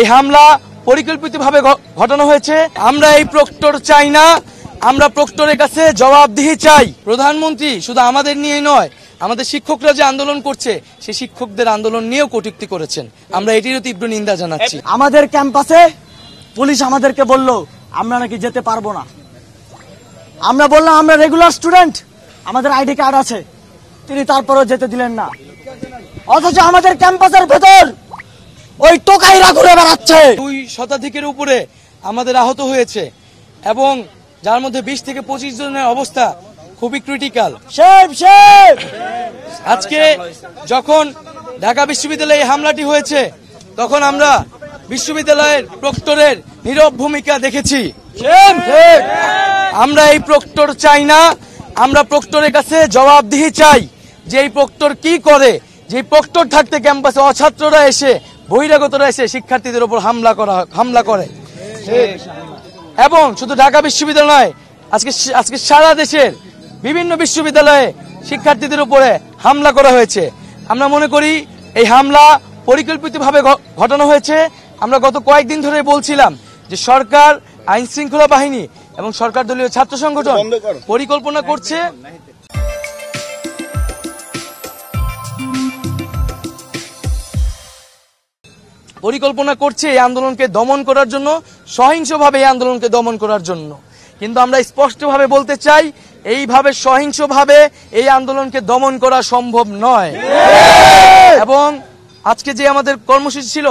এই হামলা পরিকল্পিতভাবে ঘটানো হয়েছে আমরা এই প্রক্টর চাই না আমরা প্রক্টরের কাছে জবাবদিহি চাই প্রধানমন্ত্রী শুধু আমাদের নিয়ে নয় আমাদের শিক্ষকরা যে আন্দোলন করছে সেই শিক্ষকদের আন্দোলন নিয়েও কটুক্তি করেছেন আমরা এটিরও তীব্র নিন্দা জানাচ্ছি আমাদের ক্যাম্পাসে পুলিশ আমাদেরকে বলল আমরা নাকি যেতে পারবো না আমরা বললাম আমরা রেগুলার স্টুডেন্ট আমাদের আইডি কার্ড আছে তিনি তারপরেও যেতে দিলেন না অথচ আমাদের ক্যাম্পাসের ভেতর ওই টোকাইরা ঘুরে বেড়াচ্ছে দুই শতাধিকের উপরে আমাদের আহত হয়েছে এবং যার মধ্যে বিশ থেকে পঁচিশ জনের অবস্থা খুবই ক্রিটিক্যাল আজকে যখন ঢাকা বিশ্ববিদ্যালয়ে এই হামলাটি হয়েছে তখন আমরা বিশ্ববিদ্যালয়ের প্রক্টরের নীরব ভূমিকা দেখেছি আমরা এই প্রক্টর চাই না আমরা প্রক্টরের কাছে জবাবদিহি চাই যে এই প্রক্টর কি করে যে প্রক্টর থাকতে ক্যাম্পাসে অছাত্ররা এসে বহিরাগতরা এসে শিক্ষার্থীদের উপর হামলা করা হামলা করে এবং শুধু ঢাকা বিশ্ববিদ্যালয় নয় আজকে আজকে সারা দেশের বিভিন্ন বিশ্ববিদ্যালয়ে শিক্ষার্থীদের উপরে হামলা করা হয়েছে আমরা মনে করি এই হামলা পরিকল্পিতভাবে ঘটানো হয়েছে আমরা গত কয়েকদিন ধরে বলছিলাম যে সরকার আইন শৃঙ্খলা বাহিনী এবং সরকার দলীয় ছাত্র সংগঠন পরিকল্পনা করছে পরিকল্পনা করছে এই আন্দোলনকে দমন করার জন্য সহিংসভাবে এই আন্দোলনকে দমন করার জন্য কিন্তু আমরা স্পষ্টভাবে বলতে চাই এইভাবে সহিংসভাবে এই আন্দোলনকে দমন করা সম্ভব নয় এবং আজকে যে আমাদের কর্মসূচি ছিল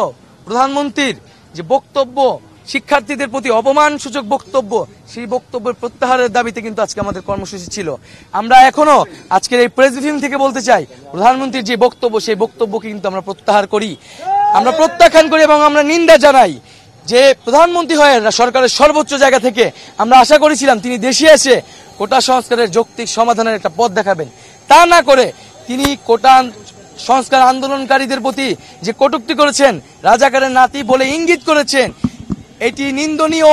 প্রধানমন্ত্রীর যে বক্তব্য শিক্ষার্থীদের প্রতি অপমানসূচক বক্তব্য সেই বক্তব্যের প্রত্যাহারের দাবিতে কিন্তু আজকে আমাদের কর্মসূচি ছিল আমরা এখনো আজকের এই প্রেস ব্রিফিং থেকে বলতে চাই প্রধানমন্ত্রীর যে বক্তব্য সেই বক্তব্যকে কিন্তু আমরা প্রত্যাহার করি আমরা প্রত্যাখ্যান করি এবং আমরা নিন্দা জানাই যে প্রধানমন্ত্রী হয়ে সরকারের সর্বোচ্চ জায়গা থেকে আমরা আশা করেছিলাম তিনি দেশে এসে কোটা সংস্কারের যৌক্তিক সমাধানের একটা পথ দেখাবেন তা না করে তিনি কোটা সংস্কার আন্দোলনকারীদের প্রতি যে কটুক্তি করেছেন রাজাকারের নাতি বলে ইঙ্গিত করেছেন এটি নিন্দনীয়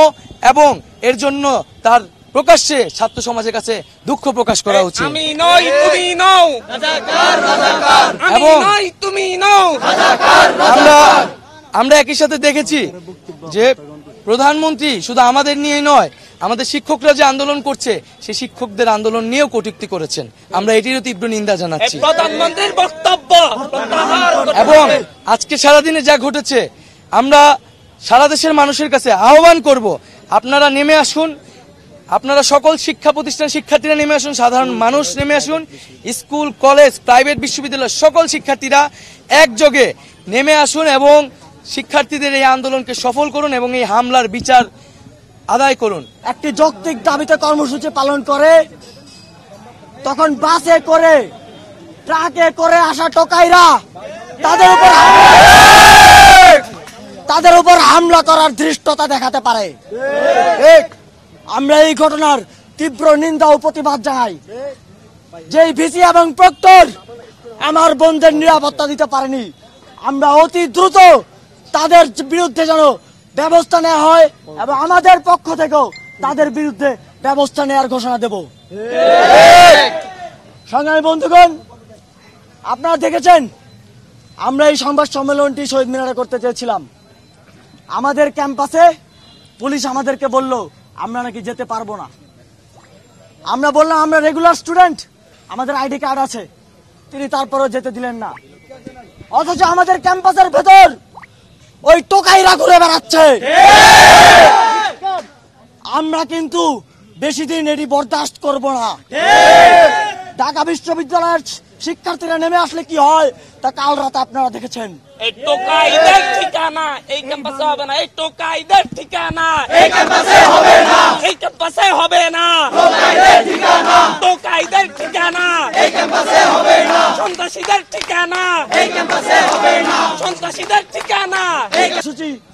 এবং এর জন্য তার প্রকাশ্যে ছাত্র সমাজের কাছে দুঃখ প্রকাশ করা উচিত আমরা একই সাথে দেখেছি যে প্রধানমন্ত্রী শুধু আমাদের নিয়েই নয় আমাদের শিক্ষকরা যে আন্দোলন করছে সেই শিক্ষকদের আন্দোলন নিয়েও কটুক্তি করেছেন আমরা এটিরও তীব্র নিন্দা জানাচ্ছি বক্তব্য এবং আজকে সারাদিনে যা ঘটেছে আমরা সারা দেশের মানুষের কাছে আহ্বান করব আপনারা নেমে আসুন আপনারা সকল শিক্ষা প্রতিষ্ঠান শিক্ষার্থীরা নেমে আসুন সাধারণ মানুষ নেমে আসুন স্কুল কলেজ প্রাইভেট বিশ্ববিদ্যালয় সকল শিক্ষার্থীরা একযোগে নেমে আসুন এবং শিক্ষার্থীদের এই আন্দোলনকে সফল করুন এবং এই হামলার বিচার আদায় করুন একটি যৌক্তিক দাবিতে কর্মসূচি পালন করে তখন বাসে করে ট্রাকে করে আসা টোকাইরা তাদের উপর তাদের উপর হামলা করার দৃষ্টতা দেখাতে পারে আমরা এই ঘটনার তীব্র নিন্দা ও প্রতিবাদ জানাই যে ভিসি এবং প্রক্টর আমার বন্ধের নিরাপত্তা দিতে পারেনি আমরা অতি দ্রুত তাদের বিরুদ্ধে যেন ব্যবস্থা নেওয়া হয় এবং আমাদের পক্ষ থেকেও তাদের বিরুদ্ধে ব্যবস্থা নেওয়ার ঘোষণা দেব সংগ্রামী বন্ধুগণ আপনারা দেখেছেন আমরা এই সংবাদ সম্মেলনটি শহীদ মিনারে করতে চেয়েছিলাম আমাদের ক্যাম্পাসে পুলিশ আমাদেরকে বলল আমরা নাকি যেতে পারবো না আমরা বললাম আমরা রেগুলার স্টুডেন্ট আমাদের আইডি কার্ড আছে তিনি তারপরেও যেতে দিলেন না অথচ আমাদের ক্যাম্পাসের ভেতর ওই টোকাইরা ঘুরে বেড়াচ্ছে আমরা কিন্তু বেশি দিন এটি বরদাস্ত করব না ঢাকা বিশ্ববিদ্যালয়ের শিক্ষার্থীরা নেমে আসলে কি হয় তা কাল রাতে আপনারা দেখেছেন এই ঠিকানা এই হবে না এই ঠিকানা এই হবে না হবে না ঠিকানা হবে না সন্ত্রাসীদের ঠিকানা এই হবে না সন্ত্রাসীদের ঠিকানা